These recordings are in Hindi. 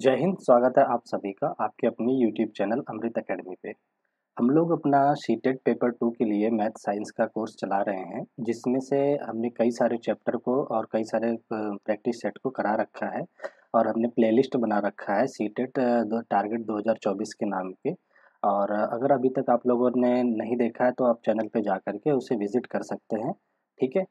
जय हिंद स्वागत है आप सभी का आपके अपने यूट्यूब चैनल अमृत एकेडमी पे हम लोग अपना सीटेड पेपर टू के लिए मैथ साइंस का कोर्स चला रहे हैं जिसमें से हमने कई सारे चैप्टर को और कई सारे प्रैक्टिस सेट को करा रखा है और हमने प्लेलिस्ट बना रखा है सीटेड टारगेट 2024 के नाम के और अगर अभी तक आप लोगों ने नहीं देखा है तो आप चैनल पर जा के उसे विज़िट कर सकते हैं ठीक है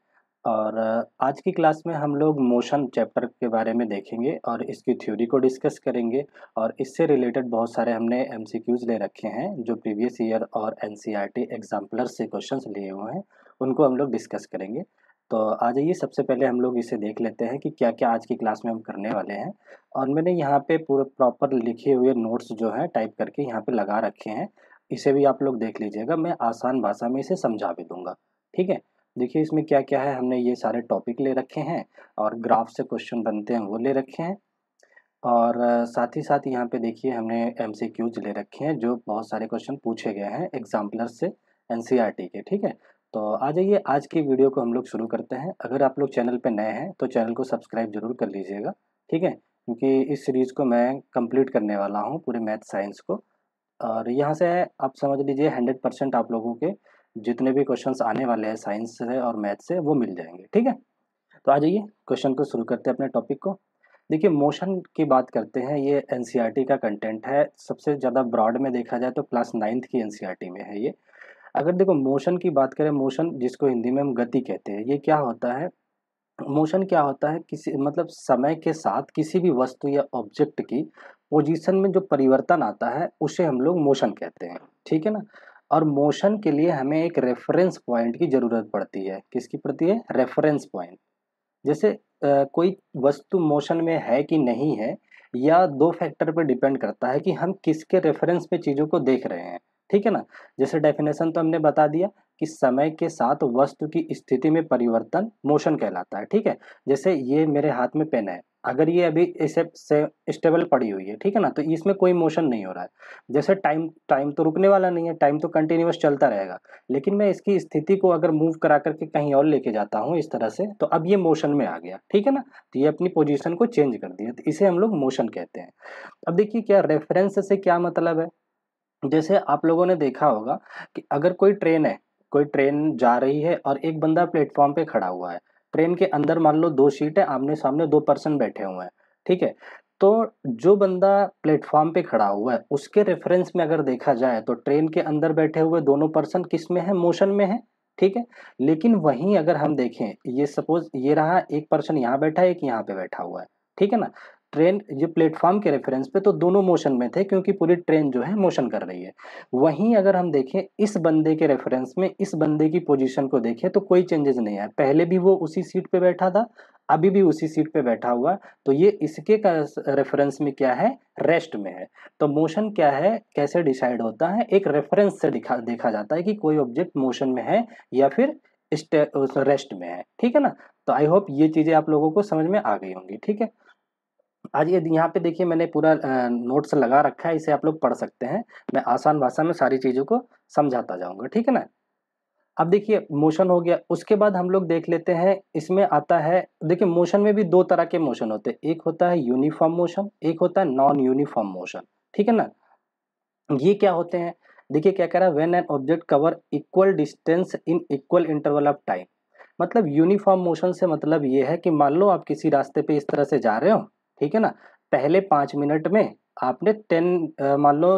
और आज की क्लास में हम लोग मोशन चैप्टर के बारे में देखेंगे और इसकी थ्योरी को डिस्कस करेंगे और इससे रिलेटेड बहुत सारे हमने एम ले रखे हैं जो प्रीवियस ईयर और टी e एग्जाम्पलर से क्वेश्चन लिए हुए हैं उनको हम लोग डिस्कस करेंगे तो आ जाइए सबसे पहले हम लोग इसे देख लेते हैं कि क्या क्या आज की क्लास में हम करने वाले हैं और मैंने यहाँ पे पूरे प्रॉपर लिखे हुए नोट्स जो हैं टाइप करके यहाँ पे लगा रखे हैं इसे भी आप लोग देख लीजिएगा मैं आसान भाषा में इसे समझा भी दूंगा ठीक है देखिए इसमें क्या क्या है हमने ये सारे टॉपिक ले रखे हैं और ग्राफ से क्वेश्चन बनते हैं वो ले रखे हैं और साथ ही साथ यहाँ पे देखिए हमने एम ले रखे हैं जो बहुत सारे क्वेश्चन पूछे गए हैं एग्जाम्पलर से एन e के ठीक है तो आ जाइए आज की वीडियो को हम लोग शुरू करते हैं अगर आप लोग चैनल पे नए हैं तो चैनल को सब्सक्राइब जरूर कर लीजिएगा ठीक है क्योंकि इस सीरीज़ को मैं कंप्लीट करने वाला हूँ पूरे मैथ साइंस को और यहाँ से आप समझ लीजिए हंड्रेड परसेंट आप लोगों के जितने भी क्वेश्चंस आने वाले हैं साइंस से और मैथ से वो मिल जाएंगे ठीक है तो आ जाइए क्वेश्चन को शुरू करते हैं अपने टॉपिक को देखिए मोशन की बात करते हैं ये एन e का कंटेंट है सबसे ज़्यादा ब्रॉड में देखा जाए तो क्लास नाइन्थ की एन e में है ये अगर देखो मोशन की बात करें मोशन जिसको हिंदी में हम गति कहते हैं ये क्या होता है मोशन क्या होता है किसी मतलब समय के साथ किसी भी वस्तु या ऑब्जेक्ट की पोजीशन में जो परिवर्तन आता है उसे हम लोग मोशन कहते हैं ठीक है ना और मोशन के लिए हमें एक रेफरेंस पॉइंट की ज़रूरत पड़ती है किसकी पड़ती है रेफरेंस पॉइंट जैसे आ, कोई वस्तु मोशन में है कि नहीं है या दो फैक्टर पर डिपेंड करता है कि हम किसके रेफरेंस में चीज़ों को देख रहे हैं ठीक है ना जैसे डेफिनेशन तो हमने बता दिया कि समय के साथ वस्तु की स्थिति में परिवर्तन मोशन कहलाता है ठीक है जैसे ये मेरे हाथ में पेन है अगर ये अभी इसे से स्टेबल पड़ी हुई है ठीक है ना तो इसमें कोई मोशन नहीं हो रहा है जैसे टाइम टाइम तो रुकने वाला नहीं है टाइम तो कंटिन्यूस चलता रहेगा लेकिन मैं इसकी स्थिति को अगर मूव करा करके कहीं और लेके जाता हूँ इस तरह से तो अब ये मोशन में आ गया ठीक है ना तो ये अपनी पोजिशन को चेंज कर दिया तो इसे हम लोग मोशन कहते हैं अब देखिए क्या रेफरेंस से क्या मतलब है जैसे आप लोगों ने देखा होगा कि अगर कोई ट्रेन है कोई ट्रेन जा रही है और एक बंदा प्लेटफॉर्म पे खड़ा हुआ है ट्रेन के अंदर मान लो दो सीट है आमने सामने दो पर्सन बैठे हुए हैं ठीक है तो जो बंदा प्लेटफॉर्म पे खड़ा हुआ है उसके रेफरेंस में अगर देखा जाए तो ट्रेन के अंदर बैठे हुए दोनों पर्सन किस में है मोशन में है ठीक है लेकिन वहीं अगर हम देखें ये सपोज ये रहा एक पर्सन यहाँ बैठा है एक यहाँ पे बैठा हुआ है ठीक है ना ट्रेन ये प्लेटफॉर्म के रेफरेंस पे तो दोनों मोशन में थे क्योंकि पूरी ट्रेन जो है मोशन कर रही है वहीं अगर हम देखें इस बंदे के रेफरेंस में इस बंदे की पोजीशन को देखें तो कोई चेंजेस नहीं आया पहले भी वो उसी सीट पे बैठा था अभी भी उसी सीट पे बैठा हुआ तो ये इसके का रेफरेंस में क्या है रेस्ट में है तो मोशन क्या है कैसे डिसाइड होता है एक रेफरेंस से दिखा देखा जाता है कि कोई ऑब्जेक्ट मोशन में है या फिर रेस्ट में है ठीक है ना तो आई होप ये चीज़ें आप लोगों को समझ में आ गई होंगी ठीक है आज ये यहाँ पे देखिए मैंने पूरा नोट्स लगा रखा है इसे आप लोग पढ़ सकते हैं मैं आसान भाषा में सारी चीज़ों को समझाता जाऊँगा ठीक है ना अब देखिए मोशन हो गया उसके बाद हम लोग देख लेते हैं इसमें आता है देखिए मोशन में भी दो तरह के मोशन होते हैं एक होता है यूनिफॉर्म मोशन एक होता है नॉन यूनिफॉर्म मोशन ठीक है ना ये क्या होते हैं देखिए क्या कह रहा है when an object cover equal distance in equal interval of time मतलब यूनिफॉर्म मोशन से मतलब ये है कि मान लो आप किसी रास्ते पे इस तरह से जा रहे हो ठीक है ना पहले पाँच मिनट में आपने टेन मान लो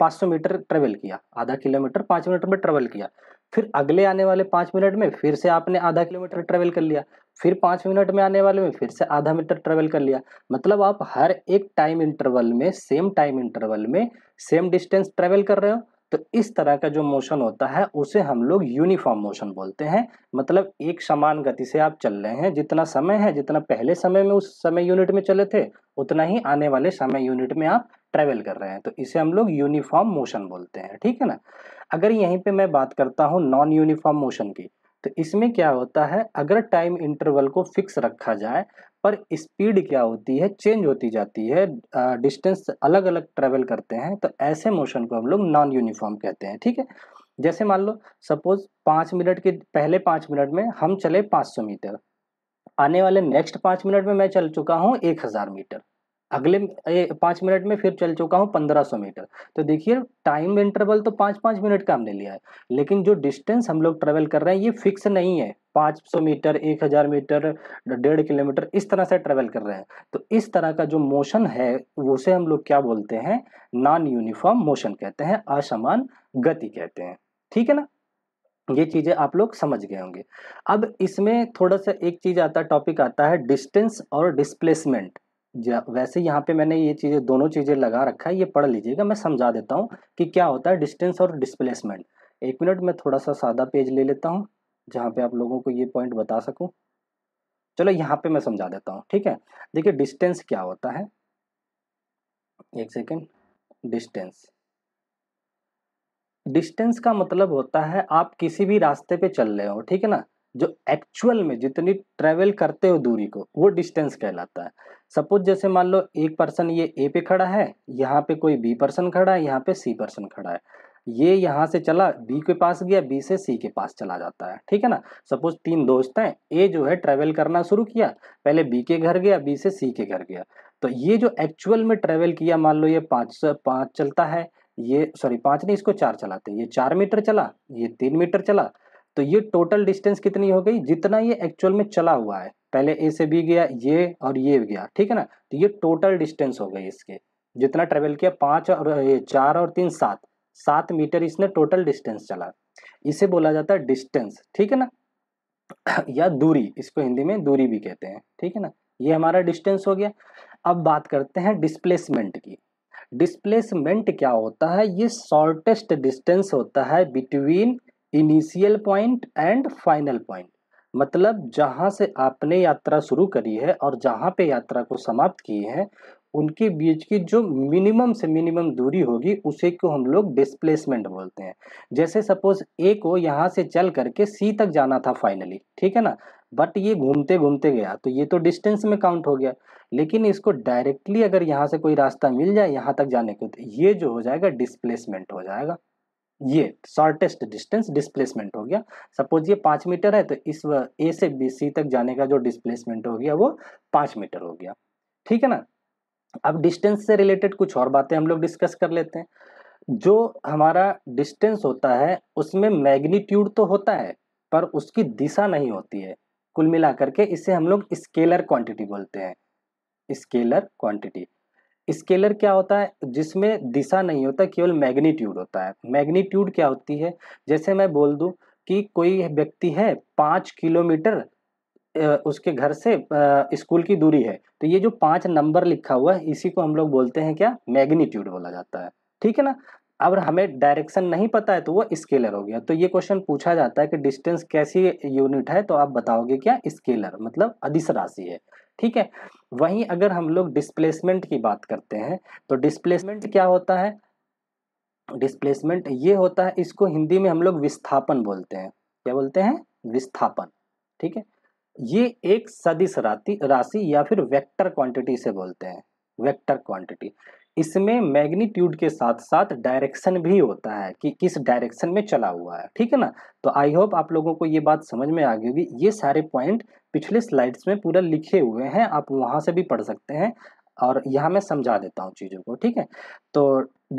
पाँच सौ मीटर ट्रेवल किया आधा किलोमीटर पाँच मिनट में ट्रेवल किया फिर अगले आने वाले पाँच मिनट में फिर से आपने आधा किलोमीटर ट्रेवल कर लिया फिर पाँच मिनट में आने वाले में फिर से आधा मीटर ट्रेवल कर लिया मतलब आप हर एक टाइम इंटरवल में सेम टाइम इंटरवल में सेम डिस्टेंस ट्रेवल कर रहे हो तो इस तरह का जो मोशन होता है उसे हम लोग यूनिफॉर्म मोशन बोलते हैं मतलब एक समान गति से आप चल रहे हैं जितना समय है जितना पहले समय में उस समय यूनिट में चले थे उतना ही आने वाले समय यूनिट में आप ट्रेवल कर रहे हैं तो इसे हम लोग यूनिफॉर्म मोशन बोलते हैं ठीक है ना अगर यहीं पे मैं बात करता हूँ नॉन यूनिफॉर्म मोशन की तो इसमें क्या होता है अगर टाइम इंटरवल को फिक्स रखा जाए पर स्पीड क्या होती है चेंज होती जाती है डिस्टेंस अलग अलग ट्रेवल करते हैं तो ऐसे मोशन को हम लोग नॉन यूनिफॉर्म कहते हैं ठीक है जैसे मान लो सपोज पाँच मिनट के पहले पाँच मिनट में हम चले पाँच सौ मीटर आने वाले नेक्स्ट पाँच मिनट में मैं चल चुका हूँ एक हज़ार मीटर अगले पाँच मिनट में फिर चल चुका हूँ पंद्रह सौ मीटर तो देखिए टाइम इंटरवल तो पाँच पाँच मिनट का हमने लिया है लेकिन जो डिस्टेंस हम लोग ट्रेवल कर रहे हैं ये फिक्स नहीं है पाँच सौ मीटर एक हज़ार मीटर डेढ़ किलोमीटर इस तरह से ट्रेवल कर रहे हैं तो इस तरह का जो मोशन है उसे हम लोग क्या बोलते हैं नॉन यूनिफॉर्म मोशन कहते हैं असमान गति कहते हैं ठीक है ना ये चीज़ें आप लोग समझ गए होंगे अब इसमें थोड़ा सा एक चीज़ आता टॉपिक आता है डिस्टेंस और डिस्प्लेसमेंट वैसे यहाँ पे मैंने ये चीज़ें दोनों चीज़ें लगा रखा है ये पढ़ लीजिएगा मैं समझा देता हूँ कि क्या होता है डिस्टेंस और डिस्प्लेसमेंट एक मिनट मैं थोड़ा सा सादा पेज ले लेता हूँ जहाँ पे आप लोगों को ये पॉइंट बता सकूँ चलो यहाँ पे मैं समझा देता हूँ ठीक है देखिए डिस्टेंस क्या होता है एक सेकेंड डिस्टेंस डिस्टेंस का मतलब होता है आप किसी भी रास्ते पे चल रहे हो ठीक है ना जो एक्चुअल में जितनी ट्रेवल करते हो दूरी को वो डिस्टेंस कहलाता है सपोज जैसे मान लो एक पर्सन ये ए पे खड़ा है यहाँ पे कोई बी पर्सन खड़ा है यहाँ पे सी पर्सन खड़ा है ये यहाँ से चला बी के पास गया बी से सी के पास चला जाता है ठीक है ना सपोज तीन दोस्त हैं ए जो है ट्रैवल करना शुरू किया पहले बी के घर गया बी से सी के घर गया तो ये जो एक्चुअल में ट्रैवल किया मान लो ये पाँच सौ पाँच चलता है ये सॉरी पाँच नहीं इसको चार चलाते ये चार मीटर चला ये तीन मीटर चला तो ये टोटल डिस्टेंस कितनी हो गई जितना ये एक्चुअल में चला हुआ है पहले ए से बी गया ये और ये गया ठीक है ना तो ये टोटल डिस्टेंस हो गई इसके जितना ट्रेवल किया पाँच और ये चार और तीन सात सात मीटर इसने टोटल डिस्टेंस चला इसे बोला जाता है डिस्टेंस ठीक है ना या दूरी इसको हिंदी में दूरी भी कहते हैं ठीक है ना ये हमारा डिस्टेंस हो गया अब बात करते हैं डिस्प्लेसमेंट की डिस्प्लेसमेंट क्या होता है ये शॉर्टेस्ट डिस्टेंस होता है between initial point and final point मतलब जहाँ से आपने यात्रा शुरू करी है और जहाँ पे यात्रा को समाप्त की है उनके बीच की जो मिनिमम से मिनिमम दूरी होगी उसे को हम लोग डिस्प्लेसमेंट बोलते हैं जैसे सपोज ए को यहाँ से चल करके सी तक जाना था फाइनली ठीक है ना बट ये घूमते घूमते गया तो ये तो डिस्टेंस में काउंट हो गया लेकिन इसको डायरेक्टली अगर यहाँ से कोई रास्ता मिल जाए यहाँ तक जाने को तो ये जो हो जाएगा डिस्प्लेसमेंट हो जाएगा ये शॉर्टेस्ट डिस्टेंस डिस्प्लेसमेंट हो गया सपोज ये पाँच मीटर है तो इस ए से बी सी तक जाने का जो डिस्प्लेसमेंट हो गया वो पाँच मीटर हो गया ठीक है ना अब डिस्टेंस से रिलेटेड कुछ और बातें हम लोग डिस्कस कर लेते हैं जो हमारा डिस्टेंस होता है उसमें मैग्नीट्यूड तो होता है पर उसकी दिशा नहीं होती है कुल मिलाकर के इसे हम लोग स्केलर क्वांटिटी बोलते हैं स्केलर क्वांटिटी स्केलर क्या होता है जिसमें दिशा नहीं होता केवल मैग्नीट्यूड होता है मैग्नीट्यूड क्या होती है जैसे मैं बोल दूं कि कोई व्यक्ति है पाँच किलोमीटर उसके घर से स्कूल की दूरी है तो ये जो पाँच नंबर लिखा हुआ है इसी को हम लोग बोलते हैं क्या मैग्नीट्यूड बोला जाता है ठीक है ना अब हमें डायरेक्शन नहीं पता है तो वो स्केलर हो गया तो ये क्वेश्चन पूछा जाता है कि डिस्टेंस कैसी यूनिट है तो आप बताओगे क्या स्केलर मतलब अधिस राशि है ठीक है वहीं अगर हम लोग डिस्प्लेसमेंट की बात करते हैं तो डिस्प्लेसमेंट क्या होता है डिस्प्लेसमेंट ये होता है इसको हिंदी में हम लोग विस्थापन बोलते हैं क्या बोलते हैं विस्थापन ठीक है ये एक सदिश राशि या फिर वेक्टर क्वांटिटी से बोलते हैं वेक्टर क्वांटिटी इसमें मैग्नीट्यूड के साथ साथ डायरेक्शन भी होता है कि किस डायरेक्शन में चला हुआ है ठीक है ना तो आई होप आप लोगों को ये बात समझ में आ गई होगी ये सारे पॉइंट पिछले स्लाइड्स में पूरा लिखे हुए हैं आप वहाँ से भी पढ़ सकते हैं और यहाँ मैं समझा देता हूँ चीज़ों को ठीक है तो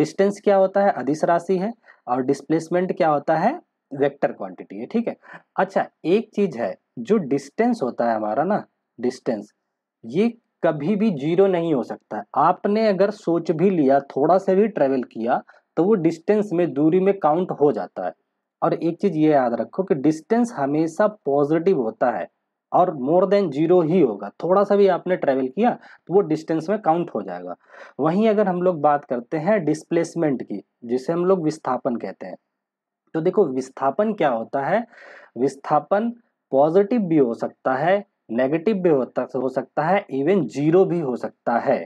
डिस्टेंस क्या होता है अधिस राशि है और डिस्प्लेसमेंट क्या होता है वेक्टर क्वांटिटी है ठीक है अच्छा एक चीज़ है जो डिस्टेंस होता है हमारा ना डिस्टेंस ये कभी भी जीरो नहीं हो सकता है आपने अगर सोच भी लिया थोड़ा सा भी ट्रेवल किया तो वो डिस्टेंस में दूरी में काउंट हो जाता है और एक चीज़ ये याद रखो कि डिस्टेंस हमेशा पॉजिटिव होता है और मोर देन जीरो ही होगा थोड़ा सा भी आपने ट्रेवल किया तो वो डिस्टेंस में काउंट हो जाएगा वहीं अगर हम लोग बात करते हैं डिस्प्लेसमेंट की जिसे हम लोग विस्थापन कहते हैं तो देखो विस्थापन क्या होता है विस्थापन पॉजिटिव भी हो सकता है नेगेटिव भी होता हो सकता है इवन जीरो भी हो सकता है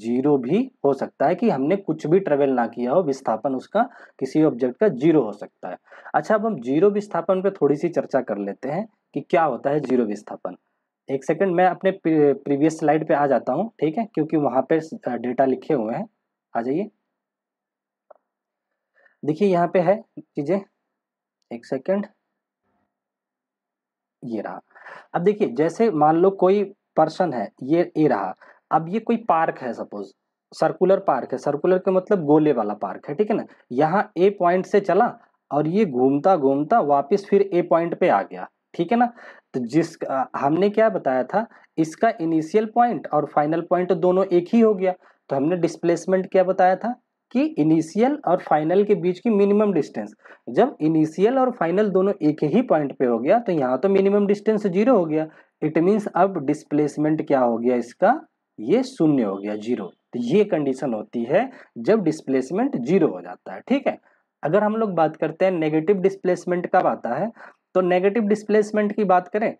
जीरो भी हो सकता है कि हमने कुछ भी ट्रेवल ना किया हो विस्थापन उसका किसी ऑब्जेक्ट का जीरो हो सकता है अच्छा अब हम जीरो विस्थापन पे थोड़ी सी चर्चा कर लेते हैं कि क्या होता है जीरो विस्थापन एक सेकंड मैं अपने प्रीवियस स्लाइड पे आ जाता हूँ ठीक है क्योंकि वहाँ पे डेटा लिखे हुए हैं आ जाइए देखिए यहाँ पे है चीज़ें एक सेकेंड ये रहा अब देखिए जैसे मान लो कोई पर्सन है ये ए रहा अब ये कोई पार्क है सपोज सर्कुलर पार्क है सर्कुलर के मतलब गोले वाला पार्क है ठीक है ना यहाँ ए पॉइंट से चला और ये घूमता घूमता वापस फिर ए पॉइंट पे आ गया ठीक है ना तो जिस आ, हमने क्या बताया था इसका इनिशियल पॉइंट और फाइनल पॉइंट दोनों एक ही हो गया तो हमने डिस्प्लेसमेंट क्या बताया था कि इनिशियल और फाइनल के बीच की मिनिमम डिस्टेंस जब इनिशियल और फाइनल दोनों एक ही पॉइंट पे हो गया तो यहाँ तो मिनिमम डिस्टेंस जीरो हो गया इट मीन्स अब डिस्प्लेसमेंट क्या हो गया इसका ये शून्य हो गया जीरो तो ये कंडीशन होती है जब डिस्प्लेसमेंट जीरो हो जाता है ठीक है अगर हम लोग बात करते हैं नेगेटिव डिस्प्लेसमेंट कब आता है तो नेगेटिव डिस्प्लेसमेंट की बात करें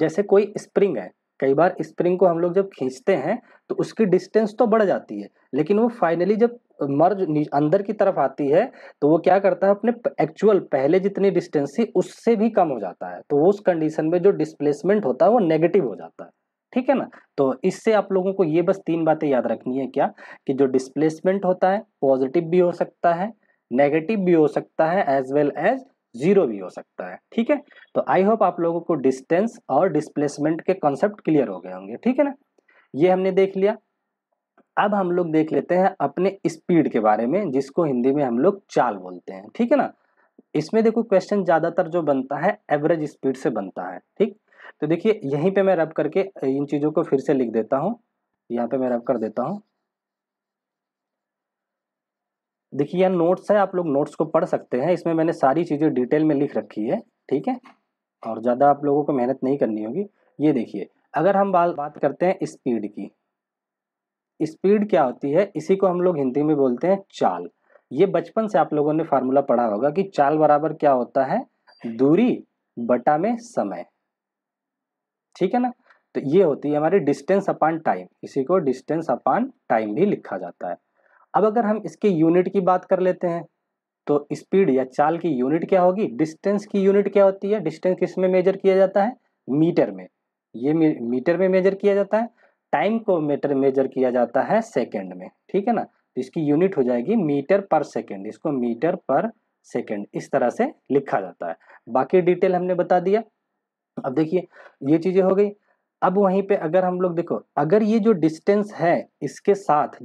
जैसे कोई स्प्रिंग है कई बार स्प्रिंग को हम लोग जब खींचते हैं तो उसकी डिस्टेंस तो बढ़ जाती है लेकिन वो फाइनली जब मर्ज अंदर की तरफ आती है तो वो क्या करता है अपने एक्चुअल पहले जितनी डिस्टेंस थी उससे भी कम हो जाता है तो वो उस कंडीशन में जो डिस्प्लेसमेंट होता है वो नेगेटिव हो जाता है ठीक है ना तो इससे आप लोगों को ये बस तीन बातें याद रखनी है क्या कि जो डिस्प्लेसमेंट होता है पॉजिटिव भी हो सकता है नेगेटिव भी हो सकता है एज वेल एज जीरो भी हो सकता है ठीक है तो आई होप आप लोगों को डिस्टेंस और डिस्प्लेसमेंट के कॉन्सेप्ट क्लियर हो गए होंगे ठीक है ना ये हमने देख लिया अब हम लोग देख लेते हैं अपने स्पीड के बारे में जिसको हिंदी में हम लोग चाल बोलते हैं ठीक है ना इसमें देखो क्वेश्चन ज़्यादातर जो बनता है एवरेज स्पीड से बनता है ठीक तो देखिए यहीं पे मैं रब करके इन चीज़ों को फिर से लिख देता हूँ यहाँ पे मैं रब कर देता हूँ देखिए यह नोट्स है आप लोग नोट्स को पढ़ सकते हैं इसमें मैंने सारी चीज़ें डिटेल में लिख रखी है ठीक है और ज़्यादा आप लोगों को मेहनत नहीं करनी होगी ये देखिए अगर हम बात बात करते हैं स्पीड की स्पीड क्या होती है इसी को हम लोग हिंदी में बोलते हैं चाल ये बचपन से आप लोगों ने फार्मूला पढ़ा होगा कि चाल बराबर क्या होता है दूरी बटा में समय ठीक है ना तो ये होती है हमारी डिस्टेंस अपान टाइम इसी को डिस्टेंस अपॉन टाइम भी लिखा जाता है अब अगर हम इसके यूनिट की बात कर लेते हैं तो स्पीड या चाल की यूनिट क्या होगी डिस्टेंस की यूनिट क्या होती है डिस्टेंस किस में मेजर किया जाता है मीटर में ये मीटर में मेजर किया जाता है टाइम को मीटर मेजर किया जाता है सेकेंड में ठीक है ना तो इसकी यूनिट हो जाएगी मीटर पर सेकेंड इसको मीटर पर सेकेंड इस तरह से लिखा जाता है बाकी डिटेल हमने बता दिया अब देखिए ये चीज़ें हो गई अब वहीं पे अगर हम लोग देखो अगर ये जो डिस्टेंस है इसके साथ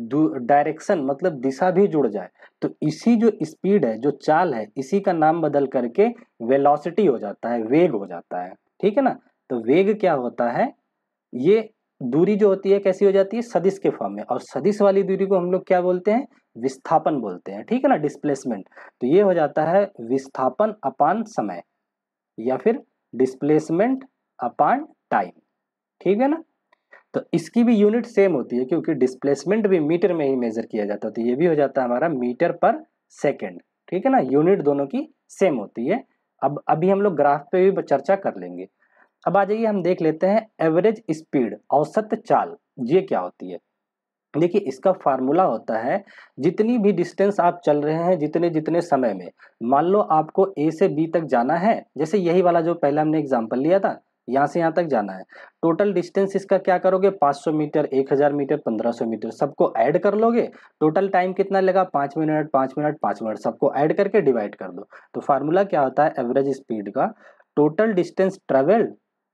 डायरेक्शन मतलब दिशा भी जुड़ जाए तो इसी जो स्पीड है जो चाल है इसी का नाम बदल करके वेलोसिटी हो जाता है वेग हो जाता है ठीक है ना तो वेग क्या होता है ये दूरी जो होती है कैसी हो जाती है सदिश के फॉर्म में और सदिश वाली दूरी को हम लोग क्या बोलते हैं विस्थापन बोलते हैं ठीक है ना डिस्प्लेसमेंट तो ये हो जाता है विस्थापन अपान समय या फिर डिस्प्लेसमेंट अपान टाइम ठीक है ना तो इसकी भी यूनिट सेम होती है क्योंकि डिस्प्लेसमेंट भी मीटर में ही मेजर किया जाता है तो ये भी हो जाता है हमारा मीटर पर सेकेंड ठीक है ना यूनिट दोनों की सेम होती है अब अभी हम लोग ग्राफ पे भी चर्चा कर लेंगे अब आ जाइए हम देख लेते हैं एवरेज स्पीड औसत चाल ये क्या होती है देखिए इसका फार्मूला होता है जितनी भी डिस्टेंस आप चल रहे हैं जितने जितने समय में मान लो आपको ए से बी तक जाना है जैसे यही वाला जो पहले हमने एग्जाम्पल लिया था यहाँ से यहाँ तक जाना है टोटल डिस्टेंस इसका क्या करोगे 500 मीटर 1000 मीटर 1500 मीटर सबको ऐड कर लोगे टोटल टाइम कितना लगा पाँच मिनट पाँच मिनट पाँच मिनट सबको ऐड करके डिवाइड कर दो तो फार्मूला क्या होता है एवरेज स्पीड का total distance travelled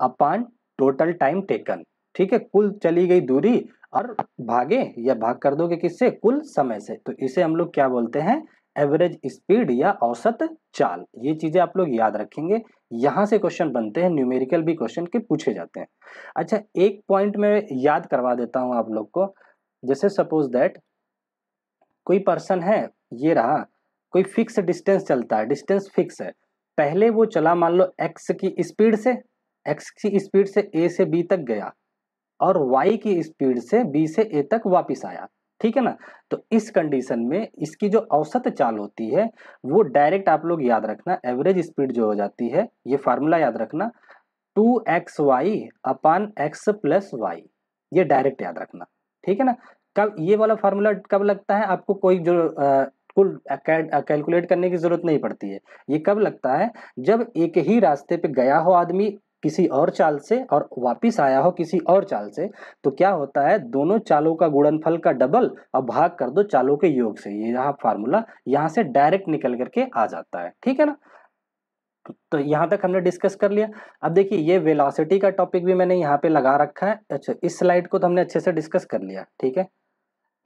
upon total time taken ठीक है कुल चली गई दूरी और भागे या भाग कर दोगे किससे कुल समय से तो इसे हम लोग क्या बोलते हैं एवरेज स्पीड या औसत चाल ये चीज़ें आप लोग याद रखेंगे यहाँ से क्वेश्चन बनते हैं न्यूमेरिकल भी क्वेश्चन के पूछे जाते हैं अच्छा एक पॉइंट में याद करवा देता हूँ आप लोग को जैसे सपोज दैट कोई पर्सन है ये रहा कोई फिक्स डिस्टेंस चलता है डिस्टेंस फिक्स है पहले वो चला मान लो एक्स की स्पीड से एक्स की स्पीड से ए से बी तक गया और वाई की स्पीड से बी से ए तक वापस आया ठीक है ना तो इस कंडीशन में इसकी जो औसत चाल होती है वो डायरेक्ट आप लोग याद रखना एवरेज स्पीड जो हो जाती है ये फार्मूला याद रखना two X Y upon X plus Y ये डायरेक्ट याद रखना ठीक है ना कब ये वाला फार्मूला कब लगता है आपको कोई जो कुल कैलकुलेट करने की जरूरत नहीं पड़ती है ये कब लगता है जब एक ही रास्ते पे गया हो आदमी किसी और चाल से और वापस आया हो किसी और चाल से तो क्या होता है दोनों चालों का गुणनफल का डबल और भाग कर दो चालों के योग से ये यहाँ फार्मूला यहाँ से डायरेक्ट निकल करके आ जाता है ठीक है ना तो यहाँ तक हमने डिस्कस कर लिया अब देखिए ये वेलोसिटी का टॉपिक भी मैंने यहाँ पे लगा रखा है अच्छा इस स्लाइड को तो हमने अच्छे से डिस्कस कर लिया ठीक है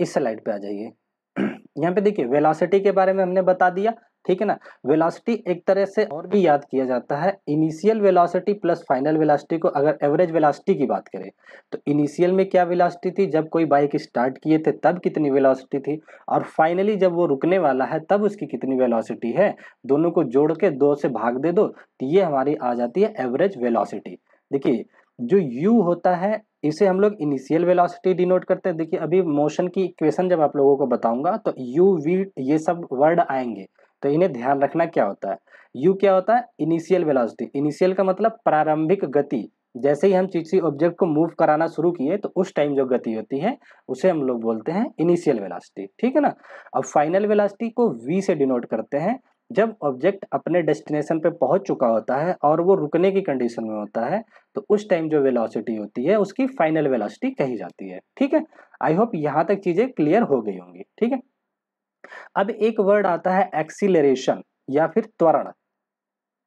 इस स्लाइड पे आ जाइए यहाँ पे देखिए वेलोसिटी के बारे में हमने बता दिया ठीक है ना वेलोसिटी एक तरह से और भी याद किया जाता है initial velocity plus final velocity को अगर एवरेज वेलोसिटी की बात करें तो इनिशियल में क्या वेलोसिटी थी जब कोई बाइक स्टार्ट किए थे तब कितनी वेलोसिटी थी और फाइनली जब वो रुकने वाला है तब उसकी कितनी वेलोसिटी है दोनों को जोड़ के दो से भाग दे दो तो ये हमारी आ जाती है एवरेज वेलासिटी देखिए जो यू होता है इसे हम लोग इनिशियल वेलोसिटी डिनोट करते हैं देखिए अभी मोशन की इक्वेशन जब आप लोगों को बताऊंगा तो यू वी ये सब वर्ड आएंगे तो इन्हें ध्यान रखना क्या होता है यू क्या होता है इनिशियल वेलोसिटी इनिशियल का मतलब प्रारंभिक गति जैसे ही हम किसी ऑब्जेक्ट को मूव कराना शुरू किए तो उस टाइम जो गति होती है उसे हम लोग बोलते हैं इनिशियल वेलासिटी ठीक है ना अब फाइनल वेलासिटी को वी से डिनोट करते हैं जब ऑब्जेक्ट अपने डेस्टिनेशन पे पहुंच चुका होता है और वो रुकने की कंडीशन में होता है तो उस टाइम जो वेलोसिटी होती है उसकी फाइनल वेलोसिटी कही जाती है ठीक है आई होप यहाँ तक चीज़ें क्लियर हो गई होंगी ठीक है अब एक वर्ड आता है एक्सीलरेशन या फिर त्वरण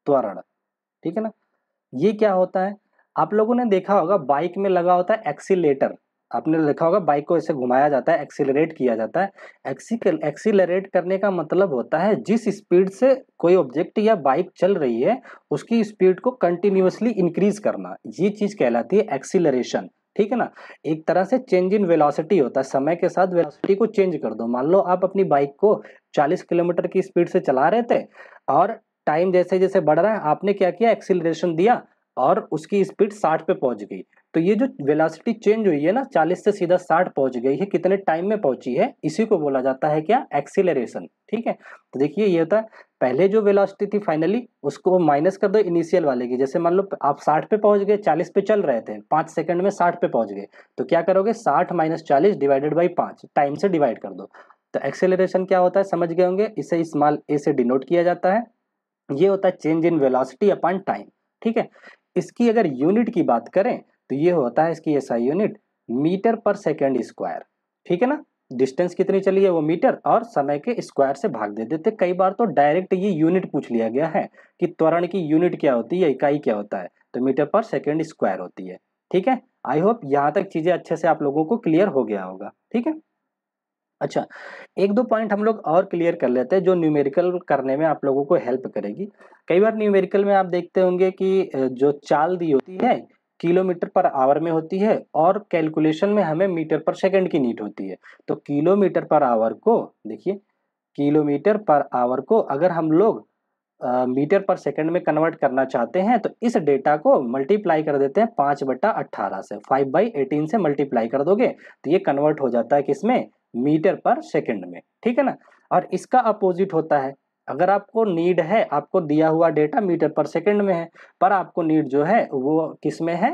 त्वरण ठीक है ना ये क्या होता है आप लोगों ने देखा होगा बाइक में लगा होता है एक्सीटर आपने देखा होगा बाइक को ऐसे घुमाया जाता है एक्सीलरेट किया जाता है एक्सीकल एक्सीलरेट करने का मतलब होता है जिस स्पीड से कोई ऑब्जेक्ट या बाइक चल रही है उसकी स्पीड को कंटिन्यूसली इंक्रीज करना ये चीज़ कहलाती है एक्सीलरेशन ठीक है ना एक तरह से चेंज इन वेलोसिटी होता है समय के साथ वेलोसिटी को चेंज कर दो मान लो आप अपनी बाइक को 40 किलोमीटर की स्पीड से चला रहे थे और टाइम जैसे जैसे बढ़ रहा है आपने क्या किया एक्सिलरेशन दिया और उसकी स्पीड 60 पे पहुंच गई तो ये जो वेलोसिटी चेंज हुई है ना 40 से सीधा 60 पहुंच गई है कितने टाइम में पहुंची है इसी को बोला जाता है क्या एक्सिलरेशन ठीक है तो देखिए ये होता है पहले जो वेलोसिटी थी फाइनली उसको माइनस कर दो इनिशियल वाले की जैसे मान लो आप 60 पे पहुंच गए 40 पे चल रहे थे पाँच सेकंड में 60 पे पहुंच गए तो क्या करोगे 60 माइनस चालीस डिवाइडेड बाई पाँच टाइम से डिवाइड कर दो तो एक्सेलरेशन क्या होता है समझ गए होंगे इसे स्मॉल ए से डिनोट किया जाता है ये होता है change in velocity upon time ठीक है इसकी अगर यूनिट की बात करें तो ये होता है इसकी ऐसा यूनिट मीटर पर सेकेंड स्क्वायर ठीक है ना डिस्टेंस कितनी चली है वो मीटर और समय के स्क्वायर से भाग दे देते तो कई बार तो डायरेक्ट ये यूनिट पूछ लिया गया है कि त्वरण की यूनिट क्या होती है इकाई क्या होता है तो मीटर पर सेकेंड स्क्वायर होती है ठीक है आई होप यहाँ तक चीज़ें अच्छे से आप लोगों को क्लियर हो गया होगा ठीक है अच्छा एक दो पॉइंट हम लोग और क्लियर कर लेते हैं जो न्यूमेरिकल करने में आप लोगों को हेल्प करेगी कई बार न्यूमेरिकल में आप देखते होंगे कि जो चाल दी होती है किलोमीटर पर आवर में होती है और कैलकुलेशन में हमें मीटर पर सेकंड की नीड होती है तो किलोमीटर पर आवर को देखिए किलोमीटर पर आवर को अगर हम लोग मीटर पर सेकंड में कन्वर्ट करना चाहते हैं तो इस डेटा को मल्टीप्लाई कर देते हैं पाँच बटा अट्ठारह से फाइव बाई एटीन से मल्टीप्लाई कर दोगे तो ये कन्वर्ट हो जाता है किसमें मीटर पर सेकंड में ठीक है ना और इसका अपोजिट होता है अगर आपको नीड है आपको दिया हुआ डेटा मीटर पर सेकंड में है पर आपको नीड जो है वो किस में है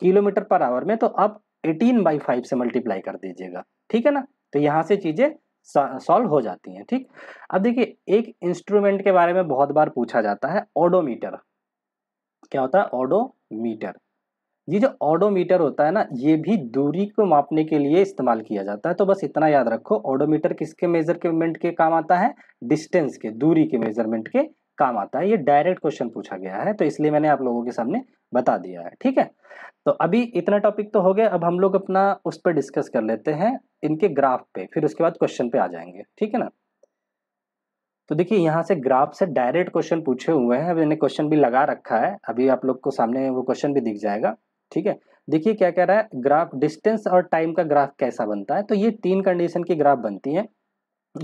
किलोमीटर पर आवर में तो आप 18 बाई फाइव से मल्टीप्लाई कर दीजिएगा ठीक है ना तो यहाँ से चीज़ें सॉल्व हो जाती हैं ठीक अब देखिए एक इंस्ट्रूमेंट के बारे में बहुत बार पूछा जाता है ऑडोमीटर क्या होता है ऑडोमीटर ये जो ऑडोमीटर होता है ना ये भी दूरी को मापने के लिए इस्तेमाल किया जाता है तो बस इतना याद रखो ऑडोमीटर किसके मेजरमेंट के काम आता है डिस्टेंस के दूरी के मेजरमेंट के काम आता है ये डायरेक्ट क्वेश्चन पूछा गया है तो इसलिए मैंने आप लोगों के सामने बता दिया है ठीक है तो अभी इतना टॉपिक तो हो गया अब हम लोग अपना उस पर डिस्कस कर लेते हैं इनके ग्राफ पे फिर उसके बाद क्वेश्चन पे आ जाएंगे ठीक है ना तो देखिए यहाँ से ग्राफ से डायरेक्ट क्वेश्चन पूछे हुए हैं अभी मैंने क्वेश्चन भी लगा रखा है अभी आप लोग को सामने वो क्वेश्चन भी दिख जाएगा ठीक है देखिए क्या कह रहा है ग्राफ डिस्टेंस और टाइम का ग्राफ कैसा बनता है तो ये तीन कंडीशन की ग्राफ बनती है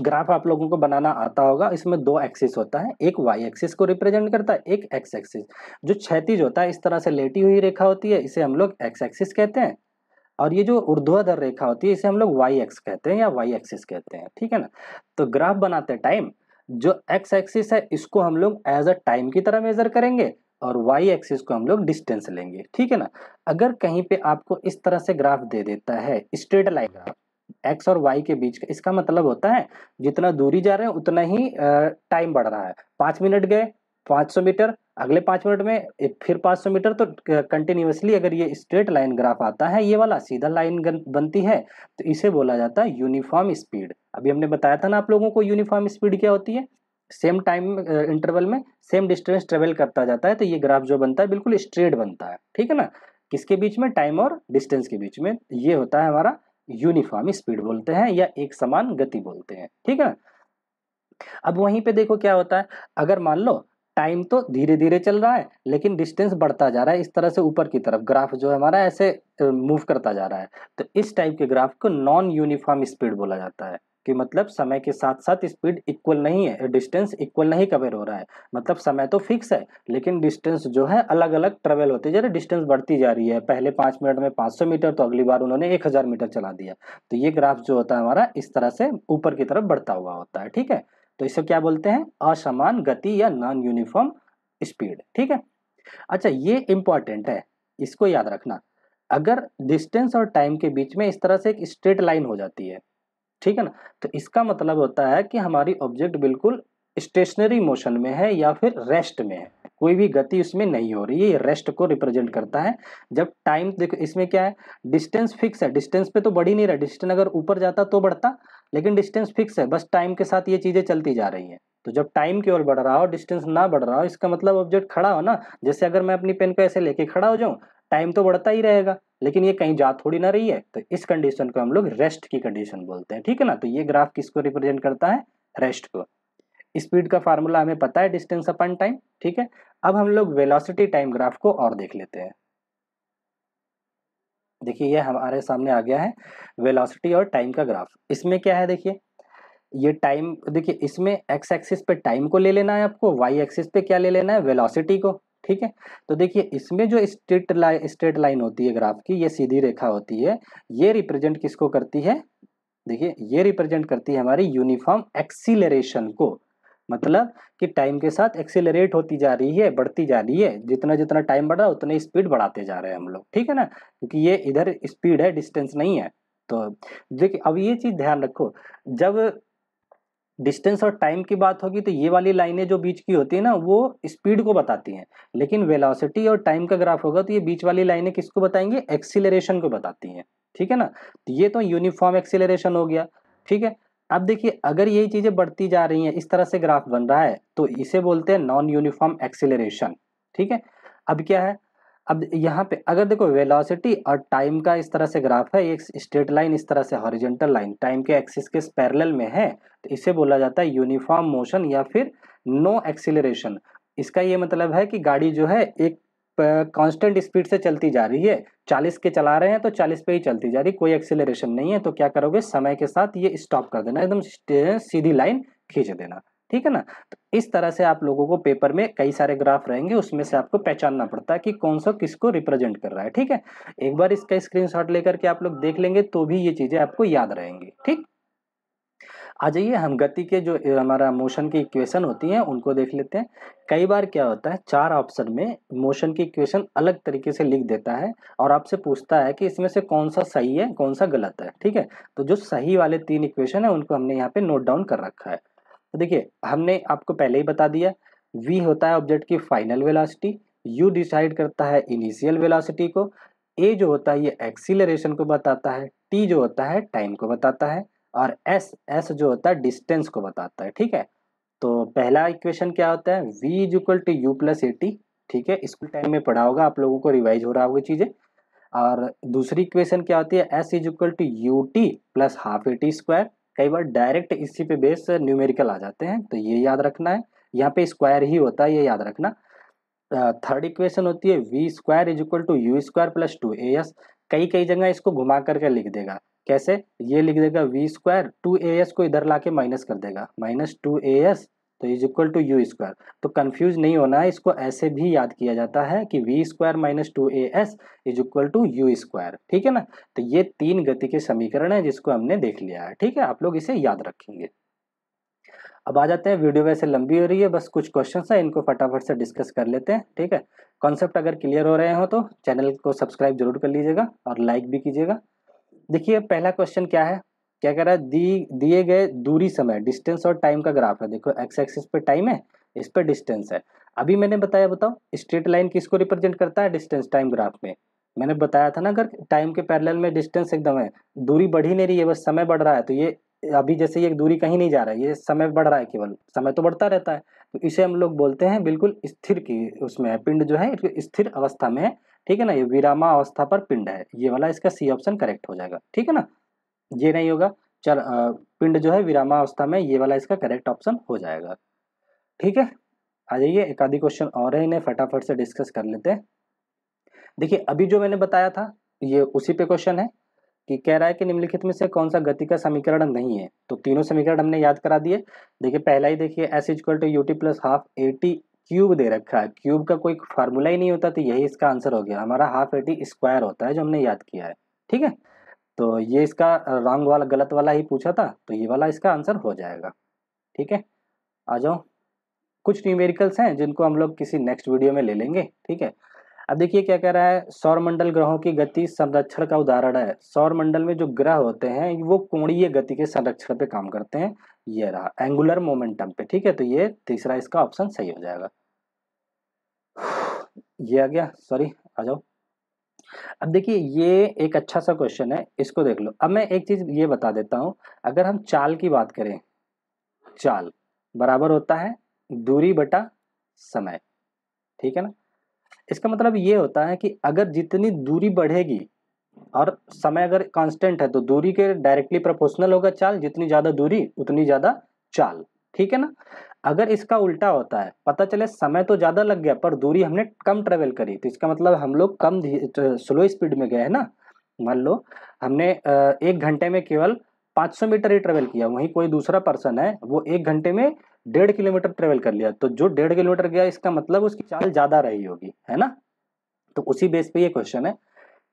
ग्राफ आप लोगों को बनाना आता होगा इसमें दो एक्सिस होता है एक वाई एक्सिस को रिप्रेजेंट करता है एक एक्स एक्सिस जो क्षैतिज होता है इस तरह से लेटी हुई रेखा होती है इसे हम लोग एक्स एक्सिस कहते हैं और ये जो ऊर्ध्वाधर रेखा होती है इसे हम लोग वाई एक्स कहते हैं या वाई एक्सिस कहते हैं ठीक है ना तो ग्राफ बनाते टाइम जो एक्स एक्सिस है इसको हम लोग एज अ टाइम की तरह मेजर करेंगे और y एक्सिस को हम लोग डिस्टेंस लेंगे ठीक है ना अगर कहीं पे आपको इस तरह से ग्राफ दे देता है स्ट्रेट लाइन ग्राफ एक्स और वाई के बीच का इसका मतलब होता है जितना दूरी जा रहे हैं उतना ही टाइम बढ़ रहा है पाँच मिनट गए पाँच सौ मीटर अगले पाँच मिनट में फिर पाँच सौ मीटर तो कंटिन्यूसली अगर ये स्ट्रेट लाइन ग्राफ आता है ये वाला सीधा लाइन बनती है तो इसे बोला जाता है यूनिफॉर्म स्पीड अभी हमने बताया था ना आप लोगों को यूनिफॉर्म स्पीड क्या होती है सेम टाइम इंटरवल में सेम डिस्टेंस ट्रेवल करता जाता है तो ये ग्राफ जो बनता है बिल्कुल स्ट्रेट बनता है ठीक है ना किसके बीच में टाइम और डिस्टेंस के बीच में ये होता है हमारा यूनिफॉर्म स्पीड बोलते हैं या एक समान गति बोलते हैं ठीक है ना अब वहीं पे देखो क्या होता है अगर मान लो टाइम तो धीरे धीरे चल रहा है लेकिन डिस्टेंस बढ़ता जा रहा है इस तरह से ऊपर की तरफ ग्राफ जो है हमारा ऐसे मूव करता जा रहा है तो इस टाइप के ग्राफ को नॉन यूनिफॉर्म स्पीड बोला जाता है कि मतलब समय के साथ साथ स्पीड इक्वल नहीं है डिस्टेंस इक्वल नहीं कवर हो रहा है मतलब समय तो फिक्स है लेकिन डिस्टेंस जो है अलग अलग ट्रेवल होते जा रहे डिस्टेंस बढ़ती जा रही है पहले पाँच मिनट में 500 मीटर तो अगली बार उन्होंने 1000 मीटर चला दिया तो ये ग्राफ जो होता है हमारा इस तरह से ऊपर की तरफ बढ़ता हुआ होता है ठीक है तो इसे क्या बोलते हैं असमान गति या नॉन यूनिफॉर्म स्पीड ठीक है अच्छा ये इंपॉर्टेंट है इसको याद रखना अगर डिस्टेंस और टाइम के बीच में इस तरह से एक स्ट्रेट लाइन हो जाती है ठीक है ना तो इसका मतलब होता है कि हमारी ऑब्जेक्ट बिल्कुल स्टेशनरी मोशन में है या फिर रेस्ट में है कोई भी गति उसमें नहीं हो रही है ये रेस्ट को रिप्रेजेंट करता है जब टाइम देखो इसमें क्या है डिस्टेंस फिक्स है डिस्टेंस पे तो बढ़ ही नहीं रहा डिस्टेंस अगर ऊपर जाता तो बढ़ता लेकिन डिस्टेंस फिक्स है बस टाइम के साथ ये चीज़ें चलती जा रही हैं तो जब टाइम की ओर बढ़ रहा हो डिस्टेंस ना बढ़ रहा हो इसका मतलब ऑब्जेक्ट खड़ा हो ना जैसे अगर मैं अपनी पेन को ऐसे लेके खड़ा हो जाऊँ टाइम तो बढ़ता ही रहेगा लेकिन ये कहीं जा थोड़ी ना रही है तो इस कंडीशन को हम लोग रेस्ट की कंडीशन बोलते हैं ठीक है ना तो ये ग्राफ किसको रिप्रेजेंट करता है रेस्ट को स्पीड का फार्मूला हमें पता है डिस्टेंस अपन टाइम ठीक है अब हम लोग वेलोसिटी टाइम ग्राफ को और देख लेते हैं देखिए ये हमारे सामने आ गया है वेलोसिटी और टाइम का ग्राफ इसमें क्या है देखिए ये टाइम देखिए इसमें एक्स एक्सिस पे टाइम को ले लेना है आपको वाई एक्सिस पे क्या ले लेना है वेलोसिटी को ठीक है तो देखिए इसमें जो स्ट्रेट लाइन स्ट्रेट लाइन होती है ग्राफ की ये सीधी रेखा होती है ये रिप्रेजेंट किसको करती है देखिए ये रिप्रेजेंट करती है हमारी यूनिफॉर्म एक्सीलरेशन को मतलब कि टाइम के साथ एक्सीलरेट होती जा रही है बढ़ती जा रही है जितना जितना टाइम बढ़ रहा है उतने स्पीड बढ़ाते जा रहे हैं हम लोग ठीक है ना क्योंकि ये इधर स्पीड है डिस्टेंस नहीं है तो देखिए अब ये चीज़ ध्यान रखो जब डिस्टेंस और टाइम की बात होगी तो ये वाली लाइनें जो बीच की होती है ना वो स्पीड को बताती हैं लेकिन वेलोसिटी और टाइम का ग्राफ होगा तो ये बीच वाली लाइनें किसको बताएंगे एक्सीलरेशन को बताती हैं ठीक है ना तो ये तो यूनिफॉर्म एक्सीलरेशन हो गया ठीक है अब देखिए अगर यही चीज़ें बढ़ती जा रही हैं इस तरह से ग्राफ बन रहा है तो इसे बोलते हैं नॉन यूनिफॉर्म एक्सीलरेशन ठीक है अब क्या है अब यहाँ पे अगर देखो वेलोसिटी और टाइम का इस तरह से ग्राफ है एक स्ट्रेट लाइन इस तरह से हॉरिजेंटल लाइन टाइम के एक्सिस के पैरेलल में है तो इसे बोला जाता है यूनिफॉर्म मोशन या फिर नो एक्सिलेशन इसका ये मतलब है कि गाड़ी जो है एक कांस्टेंट स्पीड से चलती जा रही है 40 के चला रहे हैं तो 40 पे ही चलती जा रही कोई एक्सेलरेशन नहीं है तो क्या करोगे समय के साथ ये स्टॉप कर देना एकदम सीधी लाइन खींच देना ठीक है ना तो इस तरह से आप लोगों को पेपर में कई सारे ग्राफ रहेंगे उसमें से आपको पहचानना पड़ता है कि कौन सा किसको रिप्रेजेंट कर रहा है ठीक है एक बार इसका स्क्रीनशॉट लेकर के आप लोग देख लेंगे तो भी ये चीजें आपको याद रहेंगी ठीक आ जाइए हम गति के जो हमारा मोशन की इक्वेशन होती है उनको देख लेते हैं कई बार क्या होता है चार ऑप्शन में मोशन की इक्वेशन अलग तरीके से लिख देता है और आपसे पूछता है कि इसमें से कौन सा सही है कौन सा गलत है ठीक है तो जो सही वाले तीन इक्वेशन है उनको हमने यहाँ पे नोट डाउन कर रखा है तो देखिए हमने आपको पहले ही बता दिया वी होता है ऑब्जेक्ट की फाइनल वेलासिटी यू डिसाइड करता है इनिशियल वेलासिटी को ए जो होता है ये एक्सीलरेशन को बताता है टी जो होता है टाइम को बताता है और एस एस जो होता है डिस्टेंस को बताता है ठीक है तो पहला इक्वेशन क्या होता है V is equal to U plus A T ठीक है स्कूल टाइम में पढ़ा होगा आप लोगों को रिवाइज हो रहा होगा चीज़ें और दूसरी इक्वेशन क्या होती है S is equal to U T plus half A T square कई बार डायरेक्ट इसी पे बेस न्यूमेरिकल आ जाते हैं तो ये याद रखना है यहाँ पे स्क्वायर ही होता है ये याद रखना थर्ड इक्वेशन होती है V square is equal to you square plus two A S कई कई जगह इसको घुमा करके लिख देगा कैसे ये लिख देगा वी स्क्वायर टू ए एस को इधर लाके माइनस कर देगा माइनस टू ए एस तो is equal to you square तो कन्फ्यूज नहीं होना इसको ऐसे भी याद किया जाता है कि v square minus two A s is equal to you square ठीक है ना तो ये तीन गति के समीकरण है जिसको हमने देख लिया है ठीक है आप लोग इसे याद रखेंगे अब आ जाते हैं वीडियो वैसे लंबी हो रही है बस कुछ क्वेश्चन है इनको फटाफट से डिस्कस कर लेते हैं ठीक है कॉन्सेप्ट अगर क्लियर हो रहे हो तो चैनल को सब्सक्राइब जरूर कर लीजिएगा और लाइक भी कीजिएगा देखिए पहला क्वेश्चन क्या है क्या कह रहा है दी दिए गए दूरी समय डिस्टेंस और टाइम का ग्राफ है देखो एक्स एक्सिस पे टाइम है इस पर डिस्टेंस है अभी मैंने बताया बताओ स्ट्रेट लाइन किसको रिप्रेजेंट करता है डिस्टेंस टाइम ग्राफ में मैंने बताया था ना अगर टाइम के पैरेलल में डिस्टेंस एकदम है दूरी बढ़ ही नहीं रही है बस समय बढ़ रहा है तो ये अभी जैसे ये दूरी कहीं नहीं जा रहा है ये समय बढ़ रहा है केवल समय तो बढ़ता रहता है तो इसे हम लोग बोलते हैं बिल्कुल स्थिर की उसमें है पिंड जो है स्थिर अवस्था में है ठीक है ना ये विरामा अवस्था पर पिंड है ये वाला इसका सी ऑप्शन करेक्ट हो जाएगा ठीक है ना ये नहीं होगा चल पिंड जो है विरामावस्था में ये वाला इसका करेक्ट ऑप्शन हो जाएगा ठीक है आ जाइए एक आधी क्वेश्चन और है इन्हें फटाफट से डिस्कस कर लेते हैं देखिए अभी जो मैंने बताया था ये उसी पे क्वेश्चन है कि कह रहा है कि निम्नलिखित में से कौन सा गति का समीकरण नहीं है तो तीनों समीकरण हमने याद करा दिए देखिए पहला ही देखिए s is equal to U T plus half A t cube दे रखा है क्यूब का कोई फार्मूला ही नहीं होता तो यही इसका आंसर हो गया हमारा हाफ ए टी स्क्वायर होता है जो हमने याद किया है ठीक है तो ये इसका रॉन्ग वाला गलत वाला ही पूछा था तो ये वाला इसका आंसर हो जाएगा ठीक है आ जाओ कुछ न्यूमेरिकल्स हैं जिनको हम लोग किसी नेक्स्ट वीडियो में ले लेंगे ठीक है अब देखिए क्या कह रहा है सौर मंडल ग्रहों की गति संरक्षण का उदाहरण है सौर मंडल में जो ग्रह होते हैं वो कोणीय गति के संरक्षण पे काम करते हैं ये रहा एंगुलर मोमेंटम पे ठीक है तो ये तीसरा इसका ऑप्शन सही हो जाएगा ये आ गया सॉरी आ जाओ अब देखिए ये एक अच्छा सा क्वेश्चन है इसको देख लो अब मैं एक चीज़ ये बता देता हूं अगर हम चाल की बात करें चाल बराबर होता है दूरी बटा समय ठीक है ना इसका मतलब ये होता है कि अगर जितनी दूरी बढ़ेगी और समय अगर कांस्टेंट है तो दूरी के डायरेक्टली प्रोपोर्शनल होगा चाल जितनी ज़्यादा दूरी उतनी ज़्यादा चाल ठीक है ना अगर इसका उल्टा होता है पता चले समय तो ज़्यादा लग गया पर दूरी हमने कम ट्रेवल करी तो इसका मतलब हम लोग कम स्लो तो स्पीड में गए हैं ना मान लो हमने एक घंटे में केवल 500 मीटर ही ट्रेवल किया वहीं कोई दूसरा पर्सन है वो एक घंटे में डेढ़ किलोमीटर ट्रेवल कर लिया तो जो डेढ़ किलोमीटर गया इसका मतलब उसकी चाल ज़्यादा रही होगी है ना तो उसी बेस पे ये क्वेश्चन है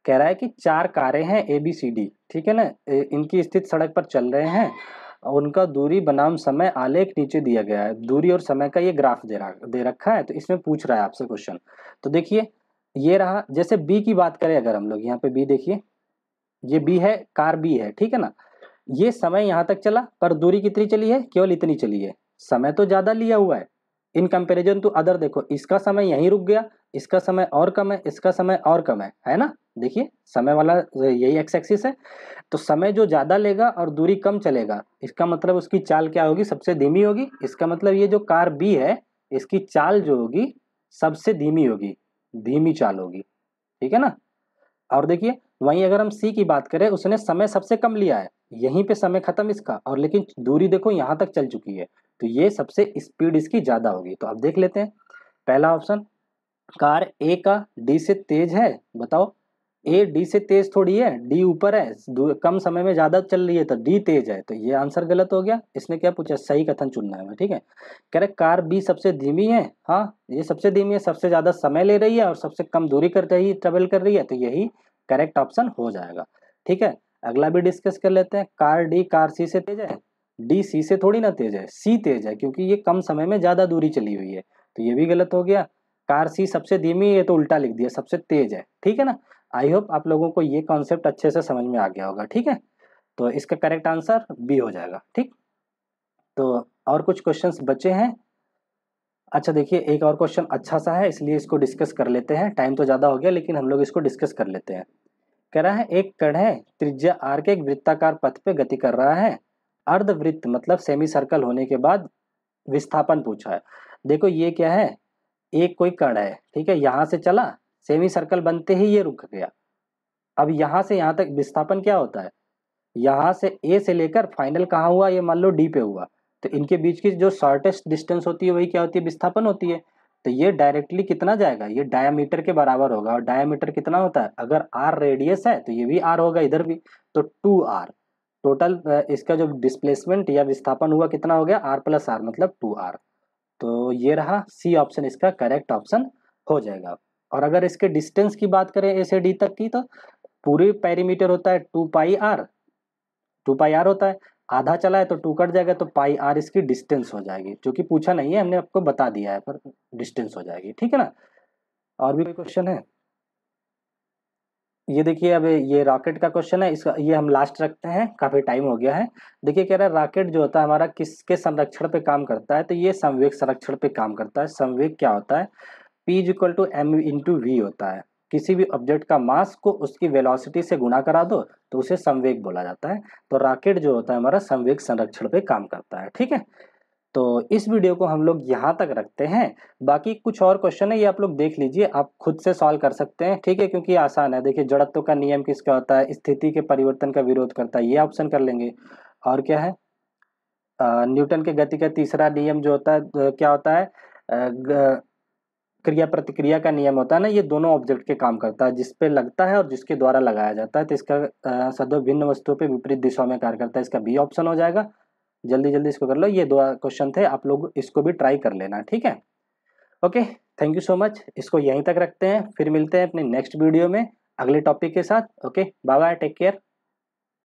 कह रहा है कि चार कारें हैं ए बी सी डी ठीक है ना इनकी स्थित सड़क पर चल रहे हैं उनका दूरी बनाम समय आलेख नीचे दिया गया है दूरी और समय का ये ग्राफ दे रहा दे रखा है तो इसमें पूछ रहा है आपसे क्वेश्चन तो देखिए ये रहा जैसे बी की बात करें अगर हम लोग यहाँ पे बी देखिए ये बी है कार बी है ठीक है ना ये समय यहाँ तक चला पर दूरी कितनी चली है केवल इतनी चली है समय तो ज़्यादा लिया हुआ है इन कंपेरिजन टू अदर देखो इसका समय यहीं रुक गया इसका समय और कम है इसका समय और कम है है ना देखिए समय वाला यही एक्स एक्सिस है तो समय जो ज़्यादा लेगा और दूरी कम चलेगा इसका मतलब उसकी चाल क्या होगी सबसे धीमी होगी इसका मतलब ये जो कार बी है इसकी चाल जो होगी सबसे धीमी होगी धीमी चाल होगी ठीक है ना और देखिए वहीं अगर हम सी की बात करें उसने समय सबसे कम लिया है यहीं पे समय खत्म इसका और लेकिन दूरी देखो यहाँ तक चल चुकी है तो ये सबसे स्पीड इसकी ज़्यादा होगी तो अब देख लेते हैं पहला ऑप्शन कार ए का डी से तेज है बताओ ए डी से तेज थोड़ी है डी ऊपर है कम समय में ज़्यादा चल रही है तो डी तेज है तो ये आंसर गलत हो गया इसने क्या पूछा सही कथन चुनना है ठीक है कह रहे कार बी सबसे धीमी है हाँ ये सबसे धीमी है सबसे ज़्यादा समय ले रही है और सबसे कम दूरी कर रही ट्रेवल कर रही है तो यही करेक्ट ऑप्शन हो जाएगा ठीक है अगला भी डिस्कस कर लेते हैं कार डी कार सी से तेज है डी सी से थोड़ी ना तेज है सी तेज है क्योंकि ये कम समय में ज़्यादा दूरी चली हुई है तो ये भी गलत हो गया कार सी सबसे धीमी है तो उल्टा लिख दिया सबसे तेज है ठीक है ना आई होप आप लोगों को ये कॉन्सेप्ट अच्छे से समझ में आ गया होगा ठीक है तो इसका करेक्ट आंसर बी हो जाएगा ठीक तो और कुछ क्वेश्चन बचे हैं अच्छा देखिए एक और क्वेश्चन अच्छा सा है इसलिए इसको डिस्कस कर लेते हैं टाइम तो ज़्यादा हो गया लेकिन हम लोग इसको डिस्कस कर लेते हैं कह रहा है एक कढ़ त्रिज्या आर के एक वृत्ताकार पथ पे गति कर रहा है अर्धवृत्त मतलब सेमी सर्कल होने के बाद विस्थापन पूछा है देखो ये क्या है एक कोई कण है ठीक है यहाँ से चला सेमी सर्कल बनते ही ये रुक गया अब यहाँ से यहाँ तक विस्थापन क्या होता है यहाँ से ए से लेकर फाइनल कहाँ हुआ ये मान लो डी पे हुआ तो इनके बीच की जो शॉर्टेस्ट डिस्टेंस होती है वही क्या होती है विस्थापन होती है तो ये डायरेक्टली कितना जाएगा ये डायामीटर के बराबर होगा और डायामीटर कितना होता है अगर आर रेडियस है तो ये भी आर होगा इधर भी तो टू आर टोटल इसका जो डिस्प्लेसमेंट या विस्थापन हुआ कितना हो गया आर प्लस आर मतलब टू आर तो ये रहा सी ऑप्शन इसका करेक्ट ऑप्शन हो जाएगा और अगर इसके डिस्टेंस की बात करें ए से डी तक की तो पूरी पैरीमीटर होता है two pi r two pi r होता है आधा चला है तो टू कट जाएगा तो पाई आर इसकी डिस्टेंस हो जाएगी जो कि पूछा नहीं है हमने आपको बता दिया है पर डिस्टेंस हो जाएगी ठीक है ना और भी कोई क्वेश्चन है ये देखिए अब ये रॉकेट का क्वेश्चन है इसका ये हम लास्ट रखते हैं काफ़ी टाइम हो गया है देखिए कह रहा है रॉकेट जो होता है हमारा किसके संरक्षण पे काम करता है तो ये संवेग संरक्षण पे काम करता है संवेग क्या होता है p is equal to m into v होता है किसी भी ऑब्जेक्ट का मास को उसकी वेलोसिटी से गुणा करा दो तो उसे संवेग बोला जाता है तो रॉकेट जो होता है हमारा संवेग संरक्षण पे काम करता है ठीक है तो इस वीडियो को हम लोग यहाँ तक रखते हैं बाकी कुछ और क्वेश्चन है ये आप लोग देख लीजिए आप खुद से सॉल्व कर सकते हैं ठीक है क्योंकि आसान है देखिए जड़त्व का नियम किसका होता है स्थिति के परिवर्तन का विरोध करता है ये ऑप्शन कर लेंगे और क्या है न्यूटन के गति का तीसरा नियम जो होता है क्या होता है क्रिया प्रतिक्रिया का नियम होता है ना ये दोनों ऑब्जेक्ट के काम करता है जिस पे लगता है और जिसके द्वारा लगाया जाता है तो इसका सदैव भिन्न वस्तुओं पे विपरीत दिशाओं में कार्य करता है इसका बी ऑप्शन हो जाएगा जल्दी जल्दी इसको कर लो ये दो क्वेश्चन थे आप लोग इसको भी ट्राई कर लेना ठीक है okay thank you so much इसको यहीं तक रखते हैं फिर मिलते हैं अपने नेक्स्ट वीडियो में अगले टॉपिक के साथ okay bye bye take care